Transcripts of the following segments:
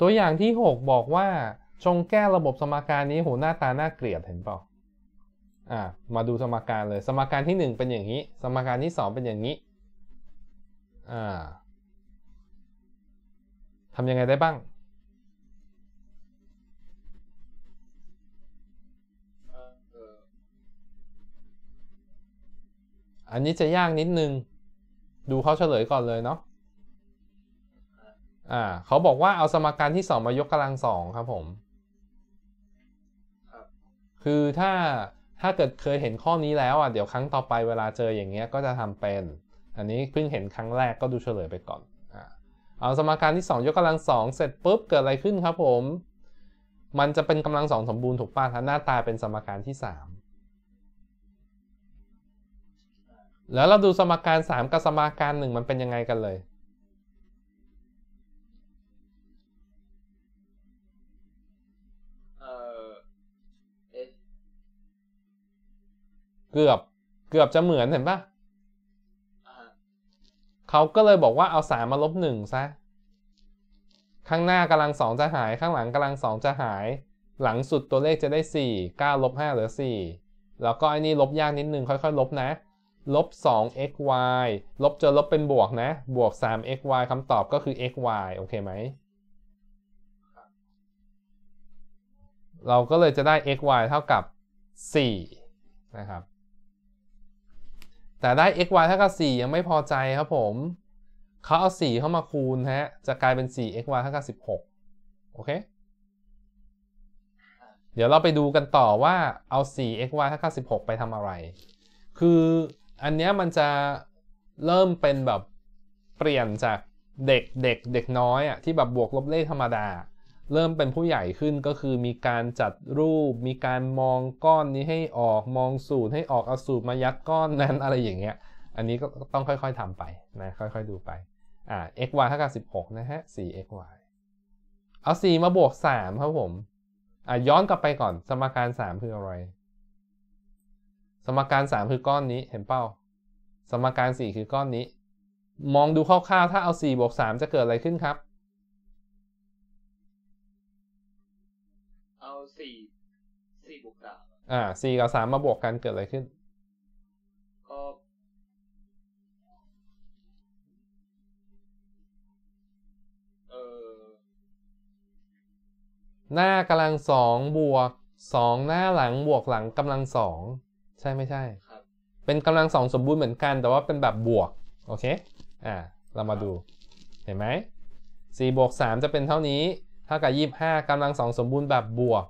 ตัวอย่างที่ 6 บอกว่าจงแก้ระบบสมการนี้โหหน้าตาน่าเกลียดเห็นเปล่าอ่า มาดูสมการเลย สมการที่ 1 เป็นอย่างนี้ สมการที่2เป็นอย่างนี้ อ่าทำยังไงได้บ้าง อันนี้จะยากนิดนึงดูเขาเฉลยก่อนเลยเนาะอ่าเขาบอกว่าเอาสมการที่สองมายกกำลังสองครับผม คือถ้าถ้าเกิดเคยเห็นข้อนี้แล้วอ่ะเดี๋ยวครั้งต่อไปเวลาเจออย่างเงี้ยก็จะทำเป็น อันนี้เพิ่งเห็นครั้งแรกก็ดูเฉลยไปก่อนอ่าเอาสมการที่สองยกกำลังสองเสร็จปุ๊บเกิดอะไรขึ้นครับผม มันจะเป็นกำลังสองสมบูรณ์ถูกป่ะถ้าหน้าตาเป็นสมการที่สามแล้วเราดูสมการสามกับสมการหนึ่งมันเป็นยังไงกันเลยเกือบ เกือบจะเหมือนเห็นปะเขาก็เลยบอกว่าเอาสามมาลบหนึ่งซะ ข้างหน้ากำลังสองจะหายข้างหลังกำลังสองจะหาย หลังสุดตัวเลขจะได้สี่เก้าลบห้าเหลือสี่แล้วก็อันนี้ลบยากนิดนึงค่อยๆ ลบนะลบสอง x y ลบจะลบเป็นบวกนะบวกสาม x y คำตอบก็คือ xy โอเคไหม เราก็เลยจะได้ xy เท่ากับสี่นะครับแต่ได้ xy เท่ากับ 4 ยังไม่พอใจครับผม เขาเอา 4 เข้ามาคูณฮะ จะกลายเป็น 4xy เท่ากับ 16 โอเค เดี๋ยวเราไปดูกันต่อว่าเอา 4xy เท่ากับ 16 ไปทำอะไร คืออันเนี้ยมันจะเริ่มเป็นแบบเปลี่ยนจากเด็กเด็กเด็กน้อยอ่ะที่แบบบวกลบเลขธรรมดาเริ่มเป็นผู้ใหญ่ขึ้นก็คือมีการจัดรูปมีการมองก้อนนี้ให้ออกมองสูตรให้ออกเอาสูตรมายัดก้อนนั้นอะไรอย่างเงี้ยอันนี้ก็ต้องค่อยๆทำไปนะค่อยๆดูไปอ่า xy เท่ากับ16นะฮะ 4xy เอา4มาบวก3ครับผมอ่ะย้อนกลับไปก่อน สมการ 3 คืออะไร สมการ 3 คือก้อนนี้เห็นเป้า สมการ 4 คือก้อนนี้ มองดูคร่าวๆถ้าเอา4บวก3จะเกิดอะไรขึ้นครับสี่สี่บวกสามอ่าสี่กับสามมาบวกกันเกิดอะไรขึ้นก็เออหน้ากำลังสองบวกสองหน้าหลังบวกหลังกำลังสองใช่ไม่ใช่ครับ เป็นกำลังสองสมบูรณ์เหมือนกันแต่ว่าเป็นแบบบวกโอเค อ่า เรามาดู เห็นไหมสี่บวกสามจะเป็นเท่านี้เท่ากับยี่สิบห้ากำลังสองสมบูรณ์แบบบวก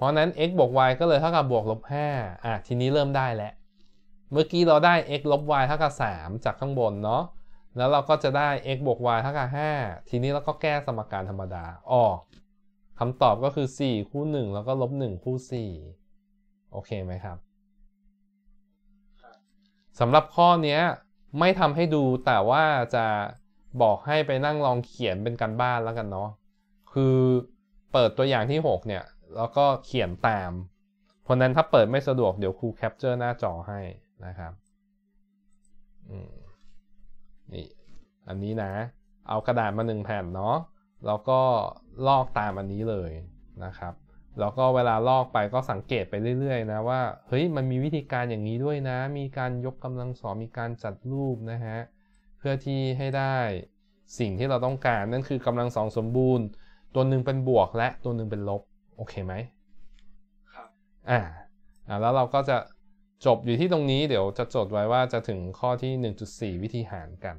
เพราะนั้น x บวก y ก็เลยเท่ากับบวก ลบ5อ่ะ ทีนี้เริ่มได้แล้ว เมื่อกี้เราได้ x ลบ y เท่ากับ3จากข้างบนเนาะแล้วเราก็จะได้ x บวก y เท่ากับ5ทีนี้เราก็แก้สมการธรรมดาออกคำตอบก็คือ 4 คู่ 1 แล้วก็ลบ1คู่ 4 โอเคไหมครับ สำหรับข้อนี้ไม่ทำให้ดูแต่ว่าจะบอกให้ไปนั่งลองเขียนเป็นการบ้านแล้วกันเนาะ คือเปิดตัวอย่างที่6เนี่ยแล้วก็เขียนตามเพราะนั้นถ้าเปิดไม่สะดวกเดี๋ยวครูแคปเจอร์หน้าจอให้นะครับนี่ อันนี้นะ เอากระดาษมาหนึ่งแผ่นเนาะ แล้วก็ลอกตามอันนี้เลยนะครับ แล้วก็เวลาลอกไปก็สังเกตไปเรื่อย ๆนะว่า เฮ้ย มันมีวิธีการอย่างนี้ด้วยนะ มีการยกกำลังสอง มีการจัดรูปนะฮะ เพื่อที่ให้ได้สิ่งที่เราต้องการนั่นคือกำลังสองสมบูรณ์ ตัวหนึ่งเป็นบวกและตัวหนึ่งเป็นลบโอเคไหมครับอ่าอ่า แล้วเราก็จะจบอยู่ที่ตรงนี้ เดี๋ยวจะจดไว้ว่าจะถึงข้อที่ 1.4 วิธีหารกัน